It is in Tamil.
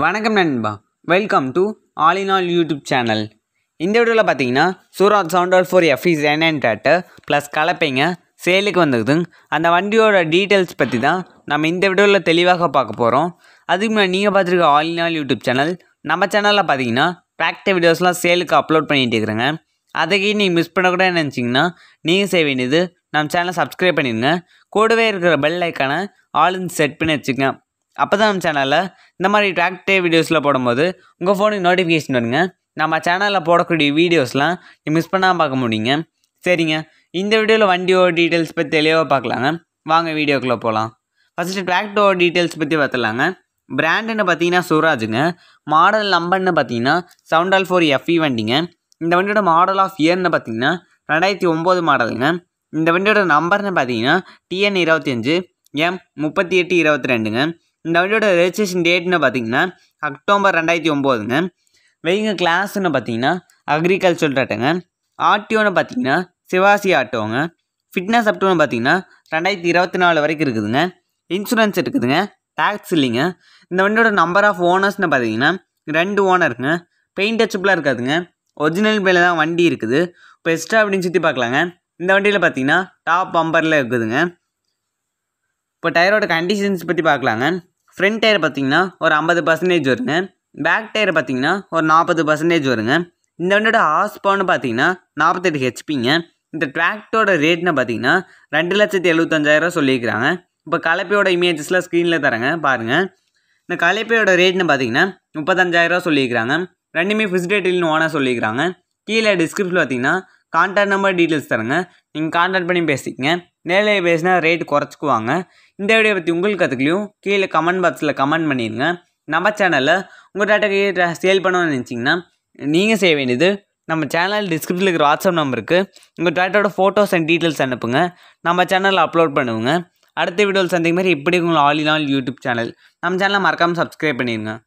வணக்கம் நண்பா welcome to all in all YouTube channel இந்த வீடியோவில் பார்த்தீங்கன்னா சூராத் ஆல் ஃபோர் எஃப்இஸ் என்னன்னு டேட்டு ப்ளஸ் கலப்பைங்க சேலுக்கு வந்தது அந்த வண்டியோட டீட்டெயில்ஸ் பற்றி தான் நம்ம இந்த வீடியோவில் தெளிவாக பார்க்க போகிறோம் அதுக்கு முன்னாடி நீங்கள் பார்த்துருக்க all in all YouTube channel நம்ம சேனலில் பார்த்தீங்கன்னா ட்ராக்டர் வீடியோஸ்லாம் சேலுக்கு அப்லோட் பண்ணிகிட்டு இருக்கிறேங்க அதைக்கு நீங்கள் மிஸ் பண்ணக்கூட நினச்சிங்கன்னா நீங்கள் செய்ய வேண்டியது நம்ம சேனலை சப்ஸ்கிரைப் பண்ணிடுங்க கூடவே இருக்கிற பெல் ஐக்கானை ஆளுன்னு செட் பண்ணி வச்சுக்கங்க அப்போ தான் நம்ம சேனலில் இந்த மாதிரி ட்ராக் வீடியோஸில் போடும்போது உங்கள் ஃபோனுக்கு நோட்டிஃபிகேஷன் வருங்க நம்ம சேனலில் போடக்கூடிய வீடியோஸ்லாம் நீங்கள் மிஸ் பண்ணாமல் பார்க்க முடியுங்க சரிங்க இந்த வீடியோவில் வண்டியோட டீட்டெயில்ஸ் பற்றி தெளிவாக பார்க்கலாங்க வாங்க வீடியோக்குள்ளே போகலாம் ஃபஸ்ட்டு டிராக்டோட டீட்டெயில்ஸ் பற்றி பார்த்துலாங்க பிராண்டுன்னு பார்த்தீங்கன்னா சூராஜுங்க மாடல் நம்பர்னு பார்த்தீங்கன்னா செவன் டால் ஃபோர் எஃப்இ வண்டிங்க இந்த வண்டியோட மாடல் ஆஃப் இயர்னு பார்த்தீங்கன்னா ரெண்டாயிரத்தி ஒம்பது மாடலுங்க இந்த வண்டியோட நம்பர்னு பார்த்தீங்கன்னா டிஎன் இருபத்தி அஞ்சு எம் முப்பத்தி எட்டு இருபத்தி ரெண்டுங்க இந்த வண்டியோட ரெஜிஸ்ட்ரேஷன் டேட்னு பார்த்தீங்கன்னா அக்டோபர் ரெண்டாயிரத்தி ஒம்போதுங்க வெயிங்க கிளாஸ்னு பார்த்தீங்கன்னா அக்ரிகல்ச்சர் ஆட்டோங்க ஆர்டிஓன்னு பார்த்தீங்கன்னா சிவாசி ஆட்டோங்க ஃபிட்னஸ் அப்டோன்னு பார்த்தீங்கன்னா ரெண்டாயிரத்தி இருபத்தி நாலு வரைக்கும் இருக்குதுங்க இன்சூரன்ஸ் இருக்குதுங்க டேக்ஸ் இல்லைங்க இந்த வண்டியோட நம்பர் ஆஃப் ஓனர்ஸ்னு பார்த்தீங்கன்னா ரெண்டு ஓனருங்க பெயிண்ட் டச்சப்லாம் இருக்காதுங்க ஒரிஜினல் பேல தான் வண்டி இருக்குது இப்போ எக்ஸ்ட்ரா அப்படின்னு சுற்றி பார்க்கலாங்க இந்த வண்டியில் பார்த்தீங்கன்னா டாப் பம்பரில் இருக்குதுங்க இப்போ டயரோட கண்டிஷன்ஸ் பற்றி பார்க்கலாங்க ஃப்ரண்ட் டயர் பார்த்திங்கன்னா ஒரு ஐம்பது பர்சன்டேஜ் வருங்க பேக் டயர் பார்த்திங்கன்னா ஒரு நாற்பது பர்சன்டேஜ் வருங்க இந்த வண்டியோட ஹார்ஸ் பார்த்தீங்கன்னா நாற்பத்தெட்டு ஹெச்பிங்க இந்த ட்ராக்டோட ரேட்னு பார்த்தீங்கன்னா ரெண்டு லட்சத்தி எழுபத்தஞ்சாயிரம் சொல்லியிருக்கிறாங்க இப்போ கலப்பையோட இமேஜஸ்லாம் ஸ்க்ரீனில் தரேங்க பாருங்கள் இந்த கலப்பையோட ரேட்னு பார்த்தீங்கன்னா முப்பத்தஞ்சாயிரம் சொல்லியிருக்கிறாங்க ரெண்டுமே ஃபிக்ஸ்ட் ரேட்டில்னு ஓனாக சொல்லியிருக்கிறாங்க கீழே டிஸ்கிரிப்ஷன் பார்த்தீங்கன்னா கான்டாக்ட் நம்பர் டீட்டெயில்ஸ் தரேங்க நீங்கள் கான்டாக்ட் பண்ணி பேசிக்கங்க நேரில் பேசினா ரேட் குறைச்சிக்குவாங்க இந்த வீடியோ பற்றி உங்களுக்கு கற்றுக்கலையும் கீழே கமெண்ட் பாக்ஸில் கமெண்ட் பண்ணிடுங்க நம்ம சேனலில் உங்கள் கீழே சேல் பண்ணணும்னு நினச்சிங்கன்னா நீங்கள் செய்ய வேண்டியது நம்ம சேனல் டிஸ்கிரிப்ஷனில் இருக்கிற வாட்ஸ்அப் நம்பருக்கு உங்கள் டாட்டோட ஃபோட்டோஸ் அண்ட் டீட்டெயில்ஸ் அனுப்புங்க நம்ம சேனலில் அப்லோட் பண்ணுவோங்க அடுத்த வீடியோவில் சந்திக்கும் மாதிரி இப்படி உங்கள் all in all YouTube channel நம்ம சேனலை மறக்காமல் சப்ஸ்கிரைப் பண்ணிடுங்க